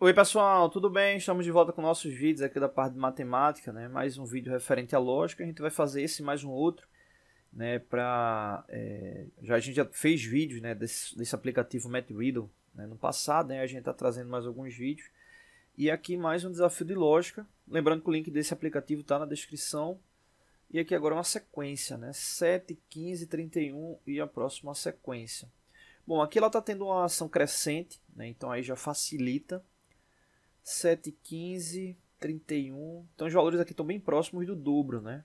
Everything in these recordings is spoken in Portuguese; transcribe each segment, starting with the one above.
Oi pessoal, tudo bem? Estamos de volta com nossos vídeos aqui da parte de matemática, né? Mais um vídeo referente à lógica, a gente vai fazer esse mais um outro, né? Para é... já a gente já fez vídeos, né? Desse, desse aplicativo MathRiddle né? no passado, né? A gente está trazendo mais alguns vídeos e aqui mais um desafio de lógica. Lembrando que o link desse aplicativo está na descrição e aqui agora uma sequência, né? 7, 15, 31 e a próxima sequência. Bom, aqui ela está tendo uma ação crescente, né? então aí já facilita 7, 15, 31. Então os valores aqui estão bem próximos do dobro, né?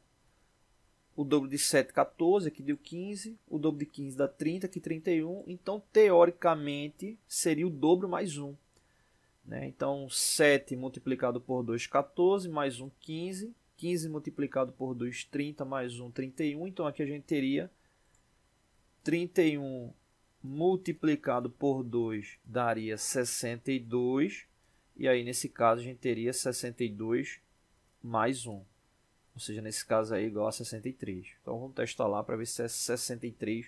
O dobro de 7, 14, aqui deu 15. O dobro de 15 dá 30, aqui 31. Então, teoricamente, seria o dobro mais 1. Né? Então, 7 multiplicado por 2, 14, mais 1, 15. 15 multiplicado por 2, 30, mais 1, 31. Então, aqui a gente teria 31 multiplicado por 2 daria 62. E aí, nesse caso, a gente teria 62 mais 1. Ou seja, nesse caso aí, igual a 63. Então, vamos testar lá para ver se é 63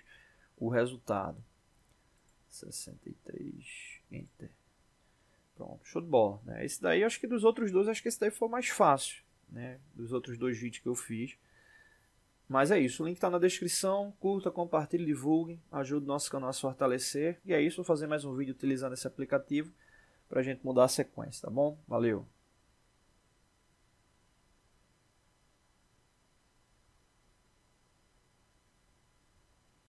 o resultado. 63, enter. Pronto, show de bola. Né? Esse daí, acho que dos outros dois, acho que esse daí foi mais fácil. Né? Dos outros dois vídeos que eu fiz. Mas é isso, o link está na descrição. Curta, compartilhe, divulgue, ajude o nosso canal a se fortalecer. E é isso, vou fazer mais um vídeo utilizando esse aplicativo para a gente mudar a sequência, tá bom? Valeu!